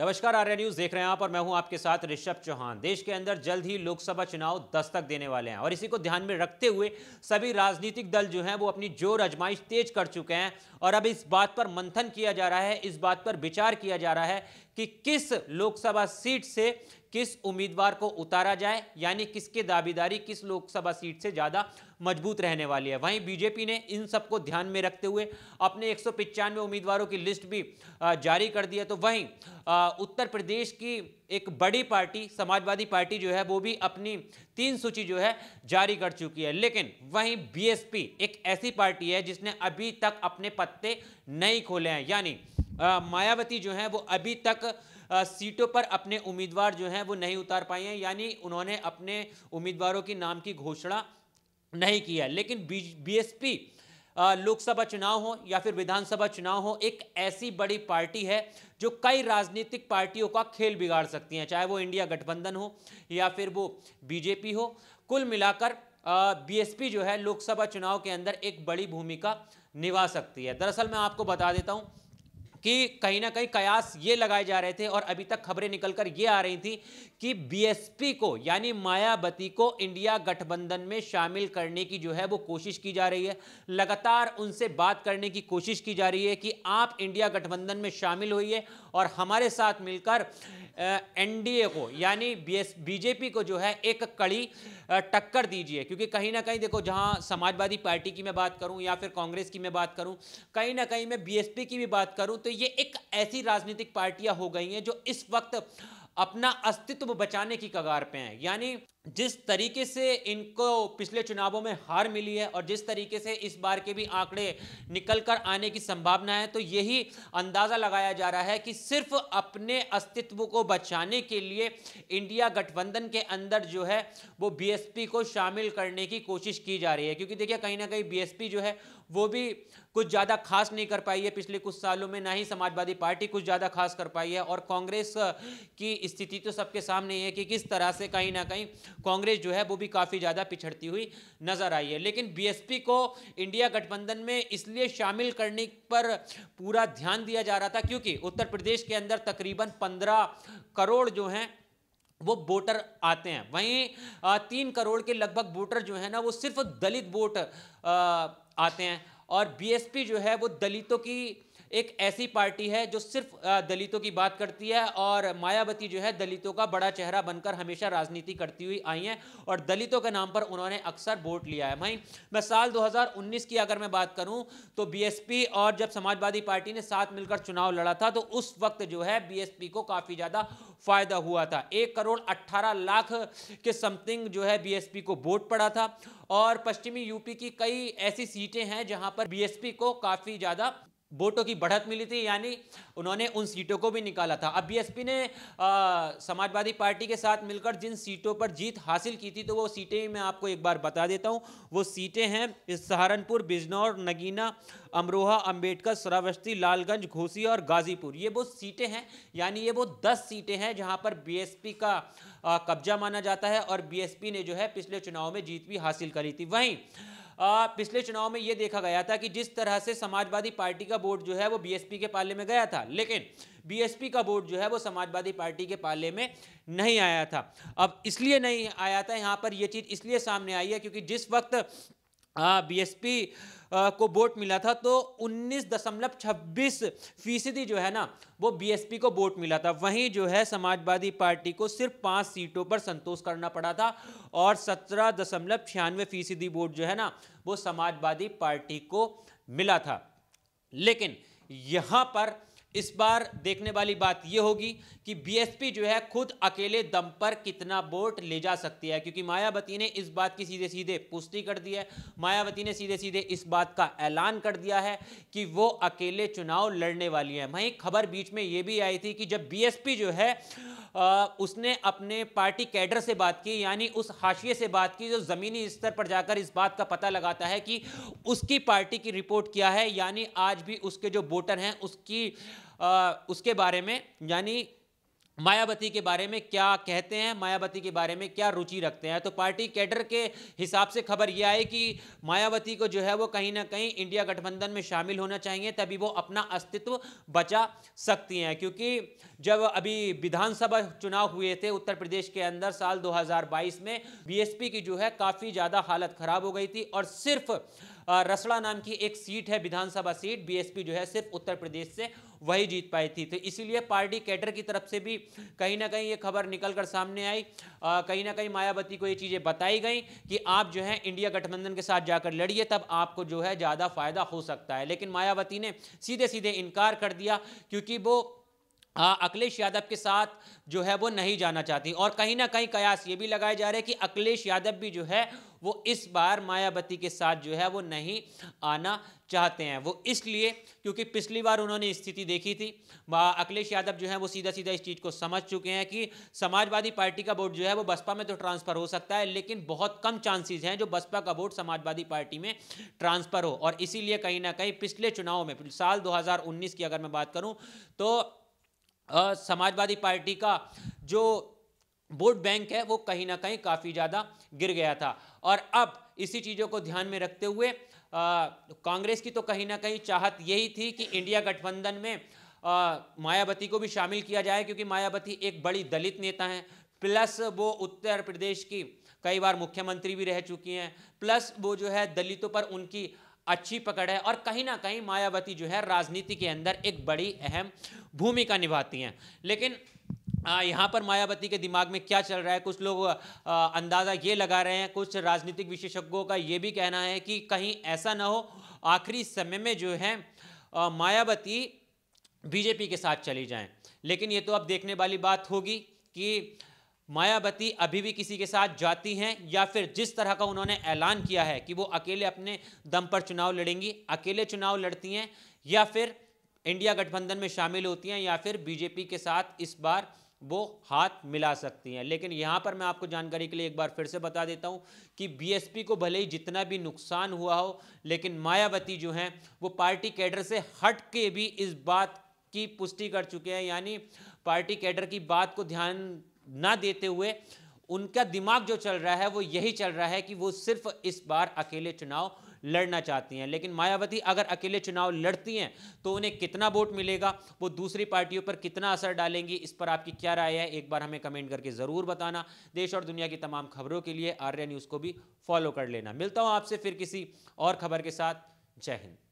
नमस्कार आर्य न्यूज देख रहे हैं आप और मैं हूं आपके साथ ऋषभ चौहान देश के अंदर जल्द ही लोकसभा चुनाव दस्तक देने वाले हैं और इसी को ध्यान में रखते हुए सभी राजनीतिक दल जो हैं वो अपनी जोर अजमाइश तेज कर चुके हैं और अब इस बात पर मंथन किया जा रहा है इस बात पर विचार किया जा रहा है कि किस लोकसभा सीट से किस उम्मीदवार को उतारा जाए यानी किसके दावेदारी किस लोकसभा सीट से ज़्यादा मजबूत रहने वाली है वहीं बीजेपी ने इन सब को ध्यान में रखते हुए अपने एक सौ उम्मीदवारों की लिस्ट भी जारी कर दी है तो वहीं उत्तर प्रदेश की एक बड़ी पार्टी समाजवादी पार्टी जो है वो भी अपनी तीन सूची जो है जारी कर चुकी है लेकिन वहीं बी एक ऐसी पार्टी है जिसने अभी तक अपने पत्ते नहीं खोले हैं यानी मायावती जो हैं वो अभी तक सीटों पर अपने उम्मीदवार जो हैं वो नहीं उतार पाए हैं यानी उन्होंने अपने उम्मीदवारों के नाम की घोषणा नहीं की है लेकिन बी बीएसपी लोकसभा चुनाव हो या फिर विधानसभा चुनाव हो एक ऐसी बड़ी पार्टी है जो कई राजनीतिक पार्टियों का खेल बिगाड़ सकती हैं चाहे वो इंडिया गठबंधन हो या फिर वो बीजेपी हो कुल मिलाकर बीएसपी जो है लोकसभा चुनाव के अंदर एक बड़ी भूमिका निभा सकती है दरअसल मैं आपको बता देता हूँ कि कहीं ना कहीं कयास ये लगाए जा रहे थे और अभी तक खबरें निकलकर ये आ रही थी कि बीएसपी को यानी मायावती को इंडिया गठबंधन में शामिल करने की जो है वो कोशिश की जा रही है लगातार उनसे बात करने की कोशिश की जा रही है कि आप इंडिया गठबंधन में शामिल होइए और हमारे साथ मिलकर एनडीए को यानी बीजेपी को जो है एक कड़ी टक्कर दीजिए क्योंकि कहीं ना कहीं देखो जहाँ समाजवादी पार्टी की मैं बात करूँ या फिर कांग्रेस की मैं बात करूँ कहीं ना कहीं मैं बी की भी बात करूँ तो तो ये एक ऐसी राजनीतिक पार्टियां हो गई हैं जो इस वक्त अपना अस्तित्व बचाने की कगार पे हैं यानी जिस तरीके से इनको पिछले चुनावों में हार मिली है और जिस तरीके से इस बार के भी आंकड़े निकल कर आने की संभावना है तो यही अंदाज़ा लगाया जा रहा है कि सिर्फ अपने अस्तित्व को बचाने के लिए इंडिया गठबंधन के अंदर जो है वो बीएसपी को शामिल करने की कोशिश की जा रही है क्योंकि देखिए कहीं ना कहीं बी जो है वो भी कुछ ज़्यादा खास नहीं कर पाई है पिछले कुछ सालों में ना ही समाजवादी पार्टी कुछ ज़्यादा खास कर पाई है और कांग्रेस की स्थिति तो सबके सामने है कि किस तरह से कहीं ना कहीं कांग्रेस जो है वो भी काफ़ी ज़्यादा पिछड़ती हुई नज़र आई है लेकिन बीएसपी को इंडिया गठबंधन में इसलिए शामिल करने पर पूरा ध्यान दिया जा रहा था क्योंकि उत्तर प्रदेश के अंदर तकरीबन पंद्रह करोड़ जो हैं वो वोटर आते हैं वहीं तीन करोड़ के लगभग वोटर जो है ना वो सिर्फ दलित वोट आते हैं और बीएसपी जो है वो दलितों की एक ऐसी पार्टी है जो सिर्फ दलितों की बात करती है और मायावती जो है दलितों का बड़ा चेहरा बनकर हमेशा राजनीति करती हुई आई हैं और दलितों के नाम पर उन्होंने अक्सर वोट लिया है भाई मैं साल 2019 की अगर मैं बात करूं तो बीएसपी और जब समाजवादी पार्टी ने साथ मिलकर चुनाव लड़ा था तो उस वक्त जो है बी को काफ़ी ज़्यादा फायदा हुआ था एक करोड़ अट्ठारह लाख के समथिंग जो है बी को वोट पड़ा था और पश्चिमी यूपी की कई ऐसी सीटें हैं जहां पर बीएसपी को काफ़ी ज़्यादा वोटों की बढ़त मिली थी यानी उन्होंने उन सीटों को भी निकाला था अब बीएसपी ने आ, समाजवादी पार्टी के साथ मिलकर जिन सीटों पर जीत हासिल की थी तो वो सीटें मैं आपको एक बार बता देता हूँ वो सीटें हैं सहारनपुर बिजनौर नगीना अमरोहा अंबेडकर श्रावस्ती लालगंज घोसी और गाजीपुर ये वो सीटें हैं यानी ये वो दस सीटें हैं जहाँ पर बी का कब्जा माना जाता है और बी ने जो है पिछले चुनाव में जीत भी हासिल करी थी वहीं पिछले चुनाव में यह देखा गया था कि जिस तरह से समाजवादी पार्टी का वोट जो है वो बीएसपी के पाले में गया था लेकिन बीएसपी का वोट जो है वो समाजवादी पार्टी के पाले में नहीं आया था अब इसलिए नहीं आया था यहाँ पर यह चीज़ इसलिए सामने आई है क्योंकि जिस वक्त बीएसपी हाँ, को वोट मिला था तो 19.26 फीसदी जो है ना वो बीएसपी को वोट मिला था वहीं जो है समाजवादी पार्टी को सिर्फ पाँच सीटों पर संतोष करना पड़ा था और सत्रह दशमलव छियानवे फीसदी वोट जो है ना वो समाजवादी पार्टी को मिला था लेकिन यहाँ पर इस बार देखने वाली बात यह होगी कि बीएसपी जो है खुद अकेले दम पर कितना वोट ले जा सकती है क्योंकि मायावती ने इस बात की सीधे सीधे पुष्टि कर दी है मायावती ने सीधे सीधे इस बात का ऐलान कर दिया है कि वो अकेले चुनाव लड़ने वाली है वहीं खबर बीच में ये भी आई थी कि जब बीएसपी जो है आ, उसने अपने पार्टी कैडर से बात की यानी उस हाशिए से बात की जो ज़मीनी स्तर पर जाकर इस बात का पता लगाता है कि उसकी पार्टी की रिपोर्ट क्या है यानी आज भी उसके जो वोटर हैं उसकी आ, उसके बारे में यानी मायावती के बारे में क्या कहते हैं मायावती के बारे में क्या रुचि रखते हैं तो पार्टी कैडर के हिसाब से खबर यह आई कि मायावती को जो है वो कहीं ना कहीं इंडिया गठबंधन में शामिल होना चाहिए तभी वो अपना अस्तित्व बचा सकती हैं क्योंकि जब अभी विधानसभा चुनाव हुए थे उत्तर प्रदेश के अंदर साल 2022 में बीएसपी की जो है काफ़ी ज़्यादा हालत ख़राब हो गई थी और सिर्फ रसड़ा नाम की एक सीट है विधानसभा सीट बीएसपी जो है सिर्फ उत्तर प्रदेश से वही जीत पाई थी तो इसीलिए पार्टी कैडर की तरफ से भी कहीं ना कहीं ये खबर निकल कर सामने आई कहीं ना कहीं मायावती को ये चीज़ें बताई गई कि आप जो है इंडिया गठबंधन के साथ जाकर लड़िए तब आपको जो है ज़्यादा फायदा हो सकता है लेकिन मायावती ने सीधे सीधे इनकार कर दिया क्योंकि वो हाँ, अखिलेश यादव के साथ जो है वो नहीं जाना चाहती और कहीं ना कहीं कयास ये भी लगाए जा रहे हैं कि अखिलेश यादव भी जो है वो इस बार मायावती के साथ जो है वो नहीं आना चाहते हैं वो इसलिए क्योंकि पिछली बार उन्होंने स्थिति देखी थी अखिलेश यादव जो है वो सीधा सीधा इस चीज़ को समझ चुके हैं कि समाजवादी पार्टी का वोट जो है वो बसपा में तो ट्रांसफ़र हो सकता है लेकिन बहुत कम चांसेज हैं जो बसपा का वोट समाजवादी पार्टी में ट्रांसफ़र हो और इसीलिए कहीं ना कहीं पिछले चुनाव में साल दो की अगर मैं बात करूँ तो समाजवादी पार्टी का जो वोट बैंक है वो कहीं ना कहीं काफ़ी ज़्यादा गिर गया था और अब इसी चीज़ों को ध्यान में रखते हुए कांग्रेस की तो कहीं ना कहीं चाहत यही थी कि इंडिया गठबंधन में मायावती को भी शामिल किया जाए क्योंकि मायावती एक बड़ी दलित नेता हैं प्लस वो उत्तर प्रदेश की कई बार मुख्यमंत्री भी रह चुकी हैं प्लस वो जो है दलितों पर उनकी अच्छी पकड़ है और कहीं ना कहीं मायावती जो है राजनीति के अंदर एक बड़ी अहम भूमिका निभाती हैं लेकिन यहाँ पर मायावती के दिमाग में क्या चल रहा है कुछ लोग अंदाज़ा ये लगा रहे हैं कुछ राजनीतिक विशेषज्ञों का ये भी कहना है कि कहीं ऐसा ना हो आखिरी समय में जो है मायावती बीजेपी के साथ चली जाएं लेकिन ये तो अब देखने वाली बात होगी कि मायावती अभी भी किसी के साथ जाती हैं या फिर जिस तरह का उन्होंने ऐलान किया है कि वो अकेले अपने दम पर चुनाव लड़ेंगी अकेले चुनाव लड़ती हैं या फिर इंडिया गठबंधन में शामिल होती हैं या फिर बीजेपी के साथ इस बार वो हाथ मिला सकती हैं लेकिन यहाँ पर मैं आपको जानकारी के लिए एक बार फिर से बता देता हूँ कि बीएसपी को भले ही जितना भी नुकसान हुआ हो लेकिन मायावती जो हैं वो पार्टी कैडर से हट के भी इस बात की पुष्टि कर चुके हैं यानी पार्टी कैडर की बात को ध्यान ना देते हुए उनका दिमाग जो चल रहा है वो यही चल रहा है कि वो सिर्फ इस बार अकेले चुनाव लड़ना चाहती हैं लेकिन मायावती अगर अकेले चुनाव लड़ती हैं तो उन्हें कितना वोट मिलेगा वो दूसरी पार्टियों पर कितना असर डालेंगी इस पर आपकी क्या राय है एक बार हमें कमेंट करके ज़रूर बताना देश और दुनिया की तमाम खबरों के लिए आर्य न्यूज़ को भी फॉलो कर लेना मिलता हूँ आपसे फिर किसी और खबर के साथ जय हिंद